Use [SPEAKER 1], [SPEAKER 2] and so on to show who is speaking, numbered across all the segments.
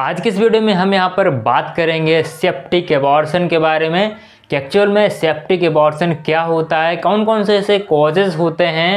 [SPEAKER 1] आज की इस वीडियो में हम यहाँ पर बात करेंगे सेप्टिक एबॉर्सन के बारे में कि एक्चुअल में सेप्टिक एबॉर्सन क्या होता है कौन कौन से ऐसे कॉजेज़ होते हैं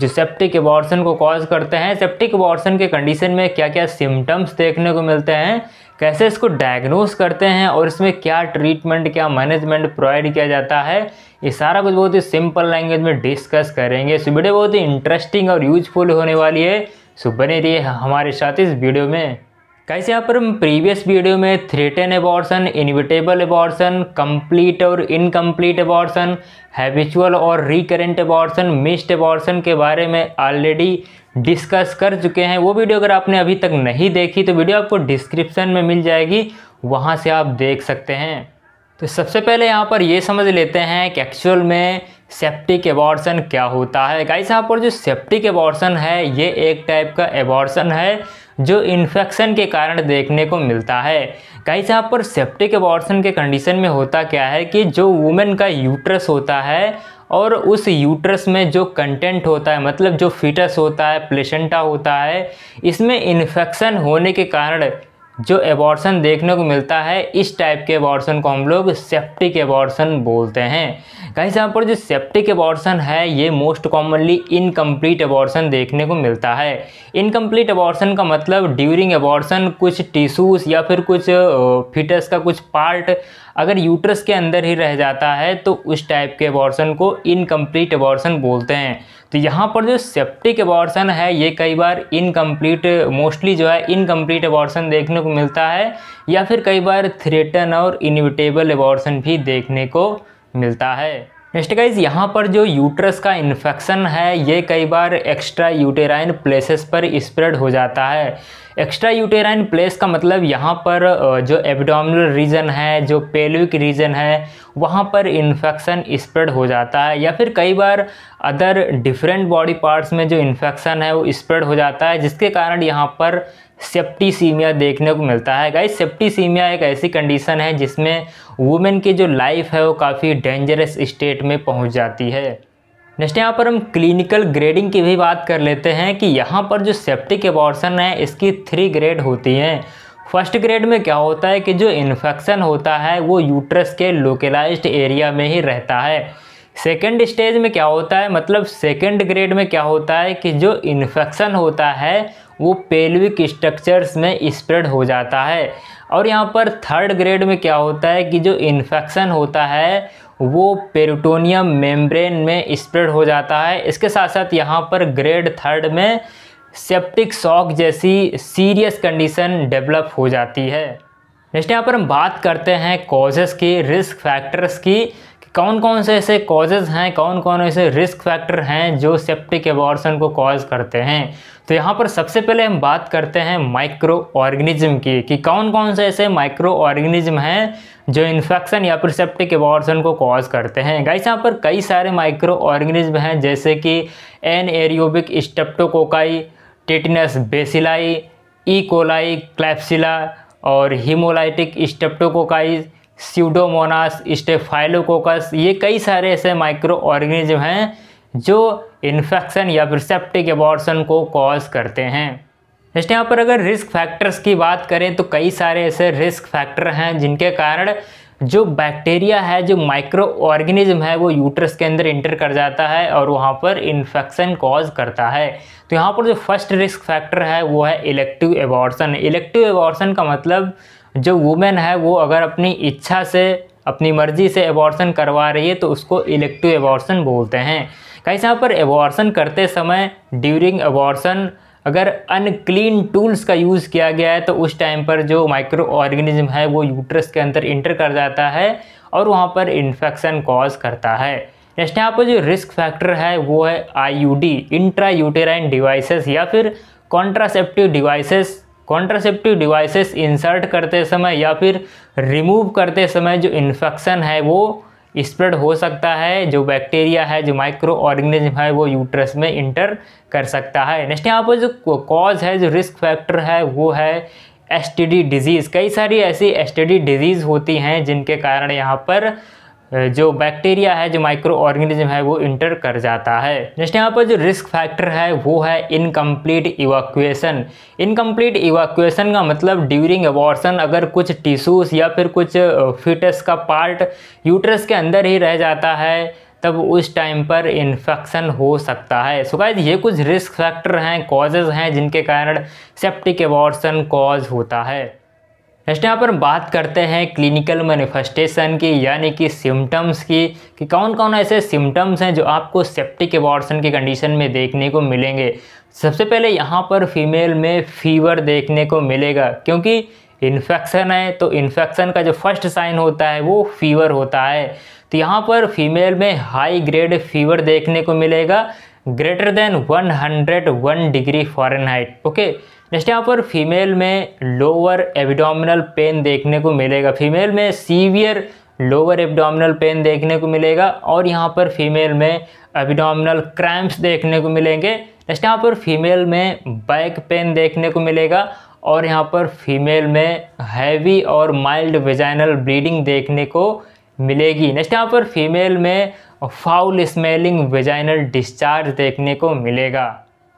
[SPEAKER 1] जो सेप्टिक एबॉर्सन को कॉज करते हैं सेप्टिक एबॉर्सन के कंडीशन में क्या क्या सिम्टम्स देखने को मिलते हैं कैसे इसको डायग्नोस करते हैं और इसमें क्या ट्रीटमेंट क्या मैनेजमेंट प्रोवाइड किया जाता है ये सारा कुछ बहुत ही सिंपल लैंग्वेज में डिस्कस करेंगे सो वीडियो बहुत ही इंटरेस्टिंग और यूजफुल होने वाली है सो बने रहिए हमारे साथ इस वीडियो में कैसे यहाँ पर हम प्रीवियस वीडियो में threatened abortion inevitable abortion complete और इनकम्प्लीट एबॉर्सन हैबिचुअल और रिकरेंट एबॉर्सन मिस्ड एबॉर्सन के बारे में ऑलरेडी डिस्कस कर चुके हैं वो वीडियो अगर आपने अभी तक नहीं देखी तो वीडियो आपको डिस्क्रिप्शन में मिल जाएगी वहाँ से आप देख सकते हैं तो सबसे पहले यहाँ पर ये समझ लेते हैं कि एक्चुअल में सेप्टिक एबॉर्सन क्या होता है गाइस यहाँ पर जो सेप्टिक एबॉर्सन है ये एक टाइप का एबॉर्सन है जो इन्फेक्शन के कारण देखने को मिलता है कहीं से पर सेप्टिक एबॉर्सन के कंडीशन में होता क्या है कि जो वुमेन का यूट्रस होता है और उस यूट्रस में जो कंटेंट होता है मतलब जो फीटस होता है प्लेसेंटा होता है इसमें इन्फेक्शन होने के कारण जो एबॉर्सन देखने को मिलता है इस टाइप के एबॉर्सन को हम लोग सेप्टिक एबॉर्सन बोलते हैं कहीं समय पर जो सेप्टिक एबॉर्सन है ये मोस्ट कॉमनली इनकम्प्लीट एबॉर्सन देखने को मिलता है इनकम्प्लीट एबॉर्सन का मतलब ड्यूरिंग एबॉर्सन कुछ टिश्यूज या फिर कुछ फिटस का कुछ पार्ट अगर यूट्रस के अंदर ही रह जाता है तो उस टाइप के एबॉर्सन को इनकम्प्लीट एबॉर्सन बोलते हैं तो यहाँ पर जो सेप्टिक एबॉर्सन है ये कई बार इनकम्प्लीट मोस्टली जो है इनकम्प्लीट एबॉर्सन देखने को मिलता है या फिर कई बार थ्रेटन और इनविटेबल एबॉर्सन भी देखने को मिलता है नेक्स्ट गाइज यहाँ पर जो यूट्रस का इन्फेक्शन है ये कई बार एक्स्ट्रा यूटेराइन प्लेसेस पर स्प्रेड हो जाता है एक्स्ट्रा यूटेराइन प्लेस का मतलब यहाँ पर जो एबडामिनल रीजन है जो पेल्विक रीजन है वहाँ पर इन्फेक्शन स्प्रेड हो जाता है या फिर कई बार अदर डिफरेंट बॉडी पार्ट्स में जो इन्फेक्शन है वो स्प्रेड हो जाता है जिसके कारण यहाँ पर सेप्टीसीमिया देखने को मिलता है गाइस सेप्टीसीमिया एक ऐसी कंडीशन है जिसमें वुमेन की जो लाइफ है वो काफ़ी डेंजरस स्टेट में पहुँच जाती है नेक्स्ट यहाँ पर हम क्लिनिकल ग्रेडिंग की भी बात कर लेते हैं कि यहाँ पर जो सेप्टिक एबॉर्सन है इसकी थ्री ग्रेड होती हैं फर्स्ट ग्रेड में क्या होता है कि जो इन्फेक्शन होता है वो यूट्रस के लोकेलाइज्ड एरिया में ही रहता है सेकेंड स्टेज में क्या होता है मतलब सेकेंड ग्रेड में क्या होता है कि जो इन्फेक्शन होता है वो पेल्विक स्ट्रक्चर्स में स्प्रेड हो जाता है और यहाँ पर थर्ड ग्रेड में क्या होता है कि जो इन्फेक्शन होता है वो पेरिटोनियम मेम्ब्रेन में स्प्रेड हो जाता है इसके साथ साथ यहाँ पर ग्रेड थर्ड में सेप्टिक शॉक जैसी सीरियस कंडीशन डेवलप हो जाती है नेक्स्ट यहाँ पर हम बात करते हैं कॉजेस की रिस्क फैक्टर्स की कौन कौन से ऐसे कॉजेज़ हैं कौन कौन ऐसे रिस्क फैक्टर हैं जो सेप्टिक एबॉर्सन को कॉज करते हैं तो यहाँ पर सबसे पहले हम बात करते हैं माइक्रो ऑर्गेनिज्म की कि कौन कौन से ऐसे माइक्रो ऑर्गेनिज्म हैं जो इन्फेक्शन या फिर सेप्टिक एबॉर्सन को कॉज करते हैं गाइस यहाँ पर कई सारे माइक्रो ऑर्गेनिज्म हैं जैसे कि anaerobic streptococci tetanus bacilli E coli Klebsiella और हीमोलाइटिक स्टेप्टोकोकाइज सीडोमोनास स्टेफाइलोकोकस ये कई सारे ऐसे माइक्रो ऑर्गेनिज्म हैं जो इन्फेक्शन या फिर सेप्टिक एबॉर्सन को कॉज करते हैं नेक्स्ट यहाँ पर अगर रिस्क फैक्टर्स की बात करें तो कई सारे ऐसे रिस्क फैक्टर हैं जिनके कारण जो बैक्टीरिया है जो माइक्रो ऑर्गेनिज्म है वो यूट्रस के अंदर इंटर कर जाता है और वहाँ पर इन्फेक्शन कॉज करता है तो यहाँ पर जो फर्स्ट रिस्क फैक्टर है वो है इलेक्टिव एबॉर्सन इलेक्टिव एबॉर्सन का मतलब जो वुमेन है वो अगर अपनी इच्छा से अपनी मर्ज़ी से एबॉर्सन करवा रही है तो उसको इलेक्टिव एबॉर्सन बोलते हैं कहीं यहाँ पर एबॉर्सन करते समय ड्यूरिंग एबॉर्सन अगर अनक्लीन टूल्स का यूज़ किया गया है तो उस टाइम पर जो माइक्रो ऑर्गेनिज्म है वो यूट्रस के अंदर इंटर कर जाता है और वहाँ पर इन्फेक्शन कॉज करता है नेक्स्ट यहाँ पर जो रिस्क फैक्टर है वो है I U D intrauterine devices या फिर contraceptive devices contraceptive devices insert करते समय या फिर रिमूव करते समय जो इन्फेक्शन है वो स्प्रेड हो सकता है जो बैक्टीरिया है जो माइक्रो ऑर्गेनिज्म है वो यूट्रस में इंटर कर सकता है नेक्स्ट यहाँ पर जो कॉज है जो रिस्क फैक्टर है वो है एस डिजीज़ कई सारी ऐसी एस डिजीज़ होती हैं जिनके कारण यहाँ पर जो बैक्टीरिया है जो माइक्रो ऑर्गेनिज्म है वो इंटर कर जाता है नेक्स्ट यहाँ पर जो रिस्क फैक्टर है वो है इनकम्प्लीट इवाक्यूएसन इनकम्प्लीट इवाक्यूएसन का मतलब ड्यूरिंग एबॉर्सन अगर कुछ टिश्यूज़ या फिर कुछ फिटस का पार्ट यूट्रस के अंदर ही रह जाता है तब उस टाइम पर इन्फेक्शन हो सकता है सो so ये कुछ रिस्क फैक्टर हैं कॉजेज़ हैं जिनके कारण सेप्टिक एबॉर्सन कॉज होता है नेक्स्ट यहाँ पर बात करते हैं क्लिनिकल मैनिफेस्टेशन की यानी कि सिम्टम्स की कि कौन कौन ऐसे सिम्टम्स हैं जो आपको सेप्टिक एबॉर्सन की कंडीशन में देखने को मिलेंगे सबसे पहले यहाँ पर फीमेल में फीवर देखने को मिलेगा क्योंकि इन्फेक्शन है तो इन्फेक्शन का जो फर्स्ट साइन होता है वो फीवर होता है तो यहाँ पर फीमेल में हाई ग्रेड फीवर देखने को मिलेगा greater than 101 degree Fahrenheit okay okay? Next यहाँ पर फीमेल में लोअर एबडोमिनल पेन देखने को मिलेगा फीमेल में सीवियर लोअर एबडोमिनल पेन देखने को मिलेगा और यहाँ पर फीमेल में एबिडोमिनल क्रैम्प्स देखने को मिलेंगे नेक्स्ट यहाँ पर फीमेल में बैक पेन देखने को मिलेगा और यहाँ पर फीमेल में हैवी और माइल्ड वेजाइनल ब्लीडिंग देखने को मिलेगी नेक्स्ट यहाँ पर फीमेल में फाउल स्मेलिंग वेजाइनल डिस्चार्ज देखने को मिलेगा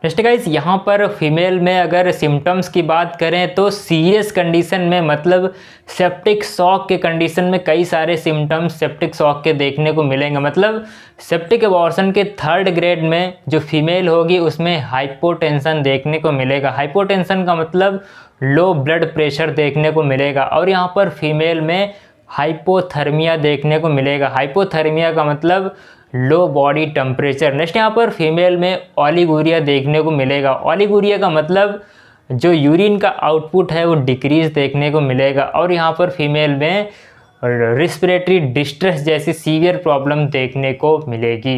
[SPEAKER 1] नेक्स्ट गाइस यहाँ पर फीमेल में अगर सिम्टम्स की बात करें तो सीरियस कंडीशन में मतलब सेप्टिक शॉक के कंडीशन में कई सारे सिम्टम्स सेप्टिक शॉक के देखने को मिलेंगे मतलब सेप्टिक एबॉर्सन के थर्ड ग्रेड में जो फीमेल होगी उसमें हाइपोटेंशन देखने को मिलेगा हाइपोटेंशन का मतलब लो ब्लड प्रेशर देखने को मिलेगा और यहाँ पर फीमेल में हाइपोथर्मिया देखने को मिलेगा हाइपोथर्मिया का मतलब लो बॉडी टेम्परेचर नेक्स्ट यहाँ पर फीमेल में ऑलिगूरिया देखने को मिलेगा ऑलिगूरिया का मतलब जो यूरिन का आउटपुट है वो डिक्रीज देखने को मिलेगा और यहाँ पर फीमेल में रिस्परेटरी डिस्ट्रेस जैसी सीवियर प्रॉब्लम देखने को मिलेगी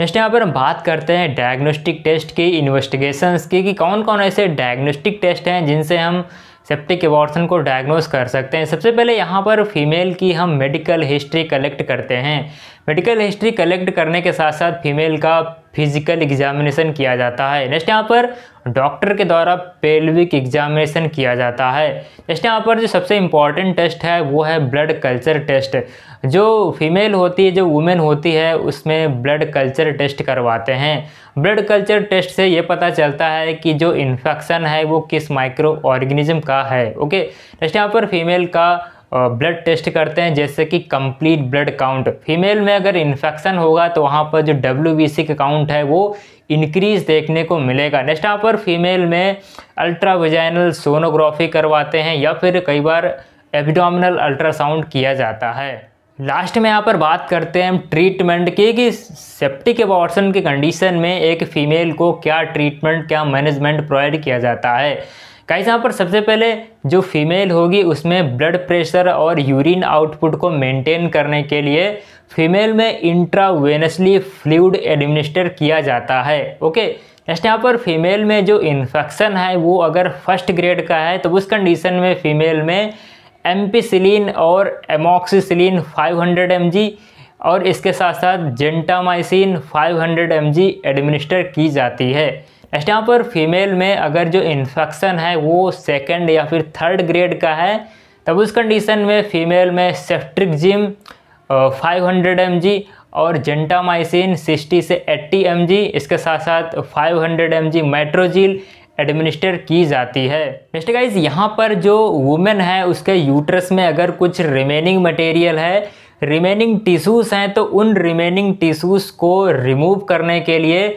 [SPEAKER 1] नेक्स्ट यहाँ पर हम बात करते हैं डायग्नोस्टिक टेस्ट की इन्वेस्टिगेशंस की कि कौन कौन ऐसे डायग्नोस्टिक टेस्ट हैं जिनसे हम सेप्टिक एबॉर्सन को डायग्नोस कर सकते हैं सबसे पहले यहाँ पर फीमेल की हम मेडिकल हिस्ट्री कलेक्ट करते हैं मेडिकल हिस्ट्री कलेक्ट करने के साथ साथ फीमेल का फिजिकल एग्जामिनेशन किया जाता है नेक्स्ट यहाँ पर डॉक्टर के द्वारा पेल्विक एग्जामिनेशन किया जाता है नेक्स्ट यहाँ पर जो सबसे इम्पॉर्टेंट टेस्ट है वो है ब्लड कल्चर टेस्ट जो फीमेल होती है जो वुमेन होती है उसमें ब्लड कल्चर टेस्ट करवाते हैं ब्लड कल्चर टेस्ट से ये पता चलता है कि जो इन्फेक्शन है वो किस माइक्रो ऑर्गेनिज्म का है ओके नेक्स्ट यहाँ पर फीमेल का ब्लड टेस्ट करते हैं जैसे कि कंप्लीट ब्लड काउंट फीमेल में अगर इन्फेक्शन होगा तो वहाँ पर जो डब्ल्यू का काउंट है वो इंक्रीज देखने को मिलेगा नेक्स्ट यहाँ पर फीमेल में अल्ट्राविजाइनल सोनोग्राफी करवाते हैं या फिर कई बार एबडोमिनल अल्ट्रासाउंड किया जाता है लास्ट में यहाँ पर बात करते हैं हम ट्रीटमेंट की कि सेप्टिक एबॉर्शन की कंडीशन में एक फ़ीमेल को क्या ट्रीटमेंट क्या मैनेजमेंट प्रोवाइड किया जाता है गाइस यहाँ पर सबसे पहले जो फीमेल होगी उसमें ब्लड प्रेशर और यूरिन आउटपुट को मेंटेन करने के लिए फीमेल में इंट्रावेनसली फ्लूड एडमिनिस्टर किया जाता है ओके नेक्स्ट यहाँ पर फीमेल में जो इन्फेक्शन है वो अगर फर्स्ट ग्रेड का है तो उस कंडीशन में फीमेल में एम्पीसिलीन और हंड्रेड 500 जी और इसके साथ साथ जेंटामाइसिन 500 जी एडमिनिस्टर की जाती है नेक्स्ट यहाँ पर फीमेल में अगर जो इन्फेक्शन है वो सेकेंड या फिर थर्ड ग्रेड का है तब उस कंडीशन में फीमेल में सेफ्ट्रिक जिम फाइव हंड्रेड एम जी और जेंटामाइसिन 60 से 80 एम इसके साथ साथ 500 हंड्रेड एम माइट्रोजिल एडमिनिस्टर की जाती है नेक्स्ट गाइज यहाँ पर जो वुमेन है उसके यूट्रस में अगर कुछ रिमेनिंग मटेरियल है रिमेनिंग टिश्यूज़ हैं तो उन रिमेनिंग टिश्यूज़ को रिमूव करने के लिए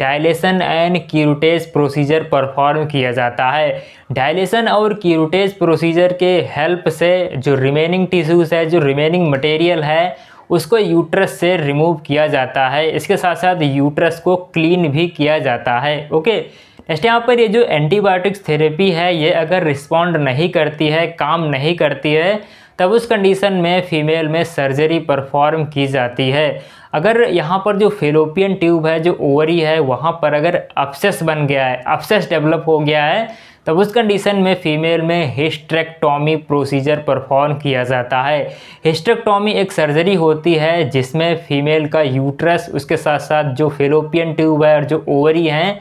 [SPEAKER 1] dilation and curettage procedure perform किया जाता है डायलेशन और क्यूरोटेज प्रोसीजर के हेल्प से जो रिमेनिंग टिश्यूज़ है जो रिमेनिंग मटेरियल है उसको यूट्रस से रिमूव किया जाता है इसके साथ साथ यूट्रस को क्लीन भी किया जाता है ओके नेक्स्ट यहाँ पर ये जो एंटीबायोटिक्स थेरेपी है ये अगर रिस्पॉन्ड नहीं करती है काम नहीं करती है तब उस कंडीशन में फ़ीमेल में सर्जरी परफॉर्म की जाती है अगर यहाँ पर जो फेलोपियन ट्यूब है जो ओवरी है वहाँ पर अगर अपसेस बन गया है अपसेस डेवलप हो गया है तब उस कंडीशन में फीमेल में हिस्ट्रेक्टॉमी प्रोसीजर परफॉर्म किया जाता है हिस्ट्रेक्टॉमी एक सर्जरी होती है जिसमें फीमेल का यूट्रस उसके साथ साथ जो फेलोपियन ट्यूब है और जो ओवरी हैं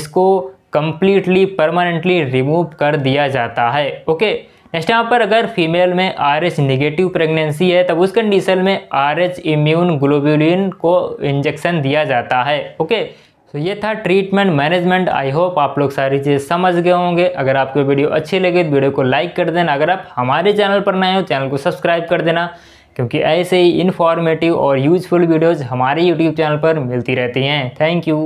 [SPEAKER 1] इसको कम्प्लीटली परमानेंटली रिमूव कर दिया जाता है ओके नेक्स्ट यहाँ पर अगर फीमेल में आर एच निगेटिव प्रेगनेंसी है तब उस कंडीशन में आर एच इम्यून ग्लोबुलिन को इंजेक्शन दिया जाता है ओके तो ये था ट्रीटमेंट मैनेजमेंट आई होप आप लोग सारी चीज़ें समझ गए होंगे अगर आपको वीडियो अच्छी लगे तो वीडियो को लाइक कर देना अगर आप हमारे चैनल पर नए हो चैनल को सब्सक्राइब कर देना क्योंकि ऐसे ही इन्फॉर्मेटिव और यूजफुल वीडियोज़ हमारे यूट्यूब चैनल पर मिलती रहती हैं थैंक यू